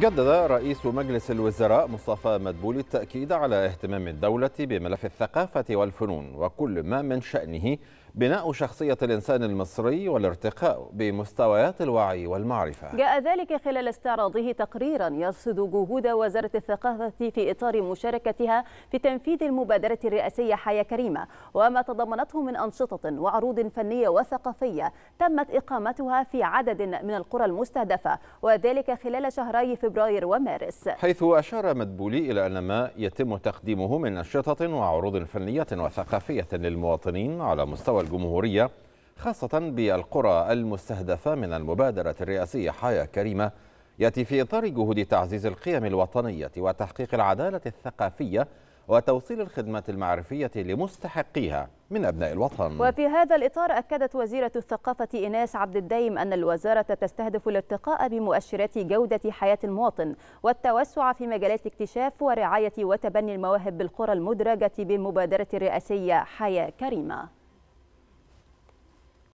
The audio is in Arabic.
جدد رئيس مجلس الوزراء مصطفى مدبولي التأكيد على اهتمام الدولة بملف الثقافة والفنون وكل ما من شأنه بناء شخصية الإنسان المصري والارتقاء بمستويات الوعي والمعرفة جاء ذلك خلال استعراضه تقريرا يرصد جهود وزارة الثقافة في إطار مشاركتها في تنفيذ المبادرة الرئاسية حياة كريمة وما تضمنته من أنشطة وعروض فنية وثقافية تمت إقامتها في عدد من القرى المستهدفة وذلك خلال شهري فبراير ومارس حيث أشار مدبولي إلى أن ما يتم تقديمه من أنشطة وعروض فنية وثقافية للمواطنين على مستوى والجمهورية خاصة بالقرى المستهدفة من المبادرة الرئاسية حياة كريمة يأتي في إطار جهود تعزيز القيم الوطنية وتحقيق العدالة الثقافية وتوصيل الخدمة المعرفية لمستحقيها من أبناء الوطن وفي هذا الإطار أكدت وزيرة الثقافة إناس عبد الدايم أن الوزارة تستهدف الارتقاء بمؤشرات جودة حياة المواطن والتوسع في مجالات اكتشاف ورعاية وتبني المواهب بالقرى المدرجة بمبادرة الرئاسية حياة كريمة